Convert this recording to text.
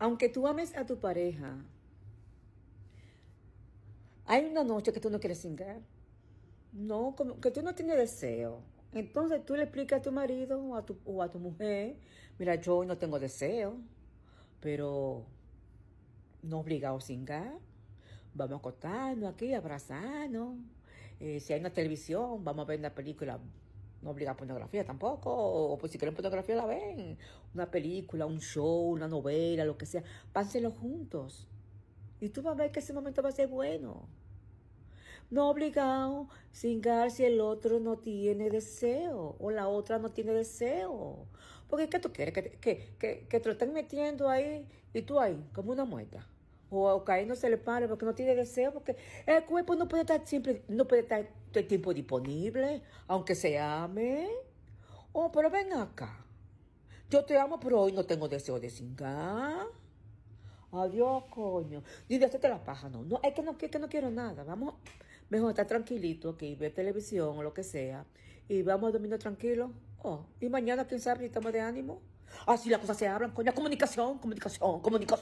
aunque tú ames a tu pareja, hay una noche que tú no quieres cingar. No, que tú no tienes deseo. Entonces tú le explicas a tu marido o a tu, mujer, mira, yo hoy no tengo deseo, pero no obligado a cingar. Vamos a acostarnos aquí, abrazarnos. Eh, si hay una televisión, vamos a ver una película no obliga a pornografía tampoco, o, pues si quieren pornografía la ven, una película, un show, una novela, lo que sea, pásenlo juntos. Y tú vas a ver que ese momento va a ser bueno. No obligado, cingar si el otro no tiene deseo o la otra no tiene deseo. Porque que tú quieres? Que, que, que, te lo estén metiendo ahí y tú ahí, como una muerta o caer no se le pare, porque no tiene deseo, porque el cuerpo no puede estar siempre, no puede estar todo el tiempo disponible, aunque se ame. Oh, pero ven acá. Yo te amo, pero hoy no tengo deseo de cingar. Adiós, coño. Ni de hacerte la paja, no. No, es que no, que no quiero nada. Vamos, mejor estar tranquilito aquí, ver televisión o lo que sea. Y vamos a dormir tranquilo. Oh, y mañana, quién sabe, estamos de ánimo. Así las cosas se hablan, coño. Comunicación, comunicación, comunicación.